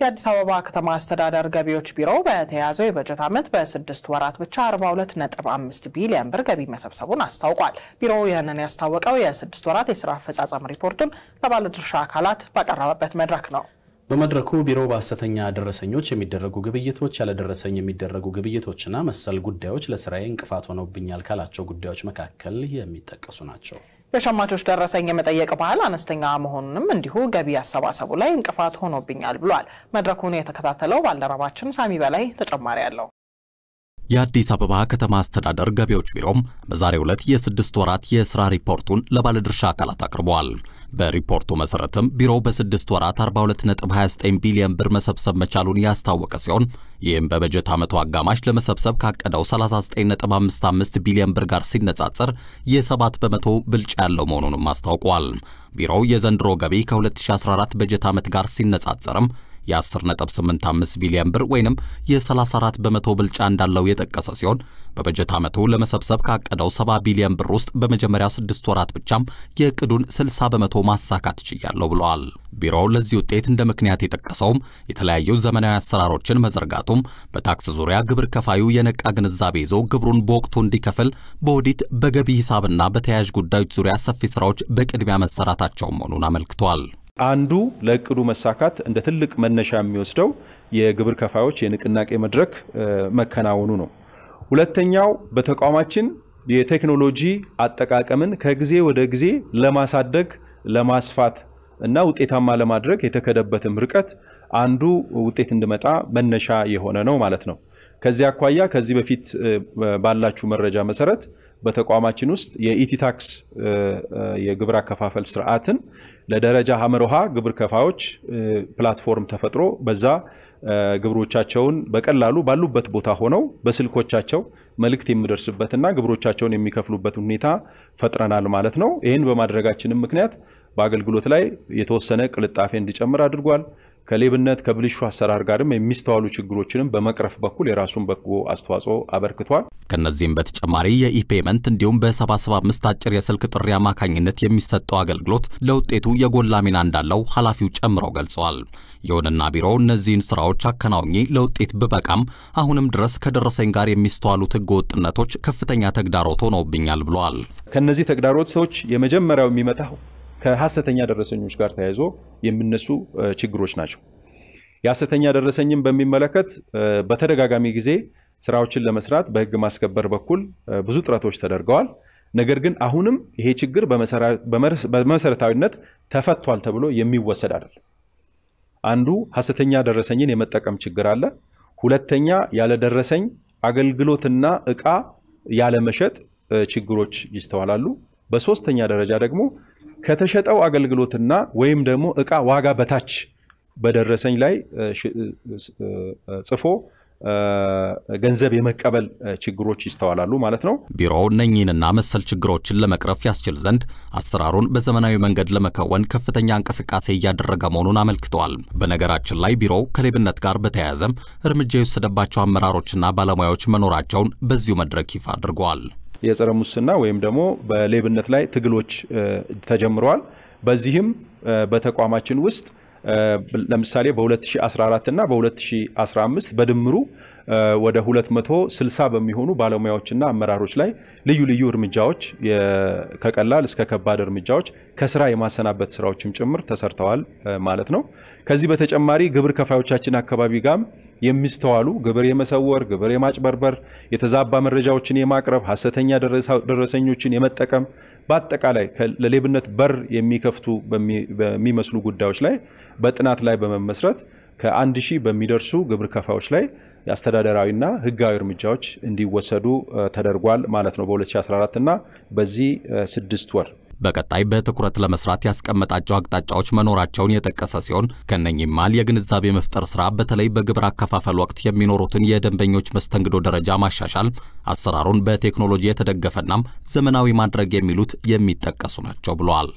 የአዲስ አበባ ከተማ አስተዳደር ገቢዎች ቢሮ በተያዘው የበጀት ዓመት በስድስት ወራት ብቻ 5 ቢሊዮን ብር ገቢ መሰብሰቡን አስታውቋል። ቢሮው ይህንን ያስታወቀው የስድስት ወራት የስራ አፈጻጸም ሪፖርቱን ለባለድርሻ አካላት ባቀረበበት መድረክ ነው። በመድረኩ ቢሮ በሐሰተኛ ደረሰኞች የሚደረጉ ግብይቶች፣ ያለደረሰኝ የሚደረጉ ግብይቶችና መሰል ጉዳዮች ለስራዬ እንቅፋት ሆነውብኛል ካላቸው ጉዳዮች መካከል የሚጠቀሱ ናቸው። የሸማቾች ደረሰኝ የመጠየቅ ባህል አነስተኛ መሆኑንም እንዲሁ ገቢ አሰባሰቡ ላይ እንቅፋት ሆኖብኛል ብሏል። መድረኩን የተከታተለው ባልደረባችን ሳሚ በላይ ተጨማሪ አለው። የአዲስ አበባ ከተማ አስተዳደር ገቢዎች ቢሮም በዛሬው ዕለት የስድስት ወራት የስራ ሪፖርቱን ለባለድርሻ አካላት አቅርበዋል። በሪፖርቱ መሰረትም ቢሮው በስድስት ወራት 42.29 ቢሊዮን ብር መሰብሰብ መቻሉን ያስታወቀ ሲሆን ይህም በበጀት ዓመቱ አጋማሽ ለመሰብሰብ ካቀደው 39.55 ቢሊዮን ብር ጋር ሲነጻጸር የ7 በመቶ ብልጫ ያለው መሆኑንም አስታውቋል። ቢሮው የዘንድሮ ገቢ ከ2014 በጀት ዓመት ጋር ሲነጻጸርም የ10.85 ቢሊዮን ብር ወይም የ34 በመቶ ብልጫ እንዳለው የጠቀሰ ሲሆን በበጀት ዓመቱ ለመሰብሰብ ካቀደው 70 ቢሊዮን ብር ውስጥ በመጀመሪያ ስድስት ወራት ብቻም የቅዱን 60 በመቶ ማሳካት ችያለሁ ብለዋል። ቢሮው ለዚህ ውጤት እንደ ምክንያት የጠቀሰውም የተለያዩ ዘመናዊ አሰራሮችን መዘርጋቱም፣ በታክስ ዙሪያ ግብር ከፋዩ የነቃ ግንዛቤ ይዞ ግብሩን በወቅቱ እንዲከፍል በኦዲት በገቢ ሂሳብና በተያያዥ ጉዳዮች ዙሪያ ሰፊ ስራዎች በቅድሚያ መሰራታቸው መሆኑን አመልክቷል። አንዱ ለእቅዱ መሳካት እንደ ትልቅ መነሻ የሚወስደው የግብር ከፋዮች የንቅናቄ መድረክ መከናወኑ ነው። ሁለተኛው በተቋማችን የቴክኖሎጂ አጠቃቀምን ከጊዜ ወደ ጊዜ ለማሳደግ ለማስፋት እና ውጤታማ ለማድረግ የተከደበትም ርቀት አንዱ ውጤት እንዲመጣ መነሻ የሆነ ነው ማለት ነው። ከዚህ አኳያ ከዚህ በፊት ባላችሁ መረጃ መሰረት በተቋማችን ውስጥ የኢቲታክስ የግብር አከፋፈል ስርዓትን ለደረጃ ሀመርሃ ግብር ከፋዮች ፕላትፎርም ተፈጥሮ በዛ ግብሮቻቸውን በቀላሉ ባሉበት ቦታ ሆነው በስልኮቻቸው መልእክት የሚደርስበትና ግብሮቻቸውን የሚከፍሉበት ሁኔታ ፈጥረናል ማለት ነው። ይህን በማድረጋችንም ምክንያት በአገልግሎት ላይ የተወሰነ ቅልጣፌ እንዲጨምር አድርጓል። ከሌብነት ከብልሹ አሰራር ጋርም የሚስተዋሉ ችግሮችንም በመቅረፍ በኩል የራሱን በጎ አስተዋጽኦ አበርክቷል። ከነዚህም በተጨማሪ የኢፔመንት እንዲሁም በ775 አጭር የስልክ ጥሪ አማካኝነት የሚሰጠው አገልግሎት ለውጤቱ የጎላ ሚና እንዳለው ኃላፊው ጨምረው ገልጸዋል። ይሁንና ቢሮው እነዚህን ስራዎች አከናውኜ ለውጤት ብበቃም አሁንም ድረስ ከደረሰኝ ጋር የሚስተዋሉት ወጥነቶች ከፍተኛ ተግዳሮት ሆነውብኛል ብለዋል። ከነዚህ ተግዳሮቶች የመጀመሪያው የሚመጣው ከሀሰተኛ ደረሰኞች ጋር ተያይዞ የሚነሱ ችግሮች ናቸው። የሀሰተኛ ደረሰኝን በሚመለከት በተደጋጋሚ ጊዜ ስራዎችን ለመስራት በህግ ማስከበር በኩል ብዙ ጥረቶች ተደርገዋል። ነገር ግን አሁንም ይሄ ችግር በመሰረታዊነት ተፈቷል ተብሎ የሚወሰድ አይደለም። አንዱ ሀሰተኛ ደረሰኝን የመጠቀም ችግር አለ። ሁለተኛ ያለደረሰኝ አገልግሎትና እቃ ያለመሸጥ ችግሮች ይስተዋላሉ። በሶስተኛ ደረጃ ደግሞ ከተሸጠው አገልግሎትና ወይም ደግሞ እቃ ዋጋ በታች በደረሰኝ ላይ ጽፎ ገንዘብ የመቀበል ችግሮች ይስተዋላሉ ማለት ነው። ቢሮው እነኚህንና መሰል ችግሮችን ለመቅረፍ ያስችል ዘንድ አሰራሩን በዘመናዊ መንገድ ለመከወን ከፍተኛ እንቅስቃሴ እያደረገ መሆኑን አመልክተዋል። በነገራችን ላይ ቢሮው ከሌብነት ጋር በተያያዘም እርምጃ የወሰደባቸው አመራሮችና ባለሙያዎች መኖራቸውን በዚሁ መድረክ ይፋ አድርገዋል። የጸረ ሙስና ወይም ደግሞ በሌብነት ላይ ትግሎች ተጀምረዋል። በዚህም በተቋማችን ውስጥ ለምሳሌ በ2014 እና በ2015 በድምሩ ወደ 260 በሚሆኑ ባለሙያዎችና አመራሮች ላይ ልዩ ልዩ እርምጃዎች ከቀላል እስከ ከባድ እርምጃዎች ከስራ የማሰናበት ስራዎችም ጭምር ተሰርተዋል ማለት ነው። ከዚህ በተጨማሪ ግብር ከፋዮቻችን አካባቢ ጋም የሚስተዋሉ ግብር የመሰወር፣ ግብር የማጭበርበር፣ የተዛባ መረጃዎችን የማቅረብ፣ ሀሰተኛ ደረሰኞችን የመጠቀም በአጠቃላይ ለሌብነት በር የሚከፍቱ በሚመስሉ ጉዳዮች ላይ በጥናት ላይ በመመስረት ከአንድ ሺህ በሚደርሱ ግብር ከፋዮች ላይ አስተዳደራዊና ሕጋዊ እርምጃዎች እንዲወሰዱ ተደርጓል ማለት ነው በ2014 እና በዚህ ስድስት ወር በቀጣይ በትኩረት ለመስራት ያስቀመጣቸው አቅጣጫዎች መኖራቸውን የጠቀሰ ሲሆን ከነኚህ መሃል የግንዛቤ መፍጠር ስራ በተለይ በግብር አከፋፈል ወቅት የሚኖሩትን የደንበኞች መስተንግዶ ደረጃ ማሻሻል፣ አሰራሩን በቴክኖሎጂ የተደገፈናም ዘመናዊ ማድረግ የሚሉት የሚጠቀሱ ናቸው ብለዋል።